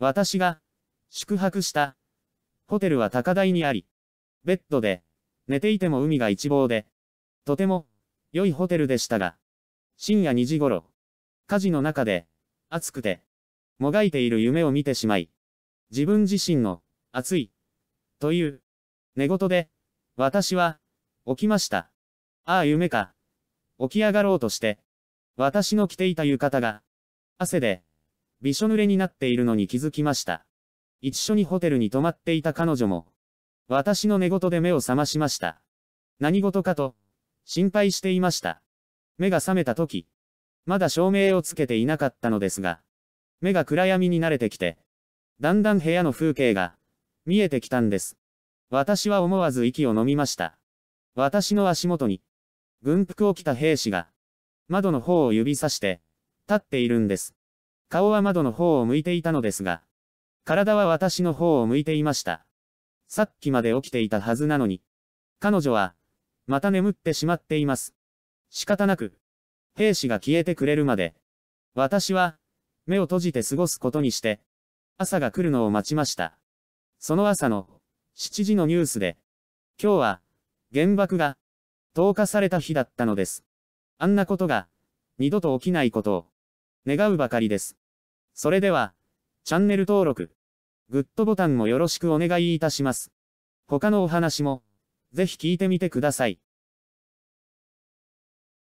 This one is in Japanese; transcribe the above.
私が宿泊したホテルは高台にあり、ベッドで寝ていても海が一望で、とても良いホテルでしたが、深夜2時頃、火事の中で暑くて、もがいている夢を見てしまい、自分自身の暑いという寝言で私は起きました。ああ夢か。起き上がろうとして、私の着ていた浴衣が汗でびしょ濡れになっているのに気づきました。一緒にホテルに泊まっていた彼女も、私の寝言で目を覚ましました。何事かと、心配していました。目が覚めた時、まだ照明をつけていなかったのですが、目が暗闇に慣れてきて、だんだん部屋の風景が、見えてきたんです。私は思わず息を飲みました。私の足元に、軍服を着た兵士が、窓の方を指さして、立っているんです。顔は窓の方を向いていたのですが、体は私の方を向いていました。さっきまで起きていたはずなのに、彼女は、また眠ってしまっています。仕方なく、兵士が消えてくれるまで、私は、目を閉じて過ごすことにして、朝が来るのを待ちました。その朝の、7時のニュースで、今日は、原爆が、投下された日だったのです。あんなことが、二度と起きないことを、願うばかりです。それでは、チャンネル登録、グッドボタンもよろしくお願いいたします。他のお話も、ぜひ聞いてみてください。